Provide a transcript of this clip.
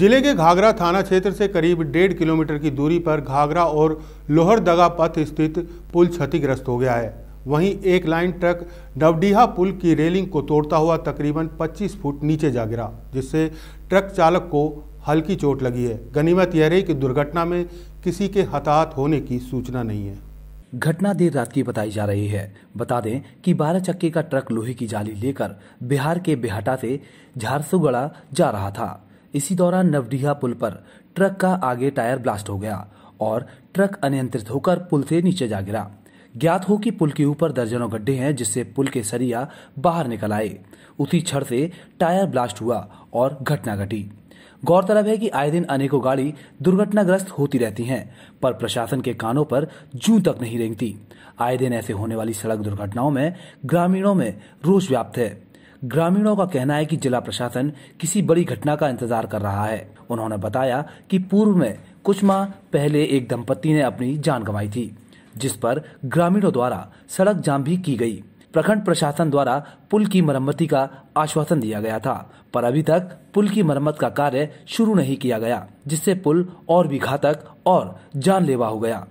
जिले के घाघरा थाना क्षेत्र से करीब डेढ़ किलोमीटर की दूरी पर घाघरा और लोहरदगा पथ स्थित पुल क्षतिग्रस्त हो गया है वहीं एक लाइन ट्रक डबडीहा पुल की रेलिंग को तोड़ता हुआ तकरीबन 25 फुट नीचे जा गिरा जिससे ट्रक चालक को हल्की चोट लगी है गनीमत यह रही कि दुर्घटना में किसी के हताहत होने की सूचना नहीं है घटना देर रात की बताई जा रही है बता दें कि बारह चक्के का ट्रक लोहे की जाली लेकर बिहार के बेहटा से झारसुगड़ा जा रहा था इसी दौरान नवडीहा पुल पर ट्रक का आगे टायर ब्लास्ट हो गया और ट्रक अनियंत्रित होकर पुल से नीचे जा गिरा ज्ञात हो कि पुल के ऊपर दर्जनों गड्ढे हैं जिससे पुल के सरिया बाहर निकल आए उसी क्षण से टायर ब्लास्ट हुआ और घटना घटी गौरतलब है कि आए दिन अनेकों गाड़ी दुर्घटनाग्रस्त होती रहती हैं पर प्रशासन के कानों पर जू तक नहीं रेंगती आए दिन ऐसे होने वाली सड़क दुर्घटनाओं में ग्रामीणों में रोष व्याप्त है ग्रामीणों का कहना है कि जिला प्रशासन किसी बड़ी घटना का इंतजार कर रहा है उन्होंने बताया कि पूर्व में कुछ माह पहले एक दंपति ने अपनी जान गंवाई थी जिस पर ग्रामीणों द्वारा सड़क जाम भी की गई प्रखंड प्रशासन द्वारा पुल की मरम्मति का आश्वासन दिया गया था पर अभी तक पुल की मरम्मत का कार्य शुरू नहीं किया गया जिससे पुल और भी घातक और जानलेवा हो गया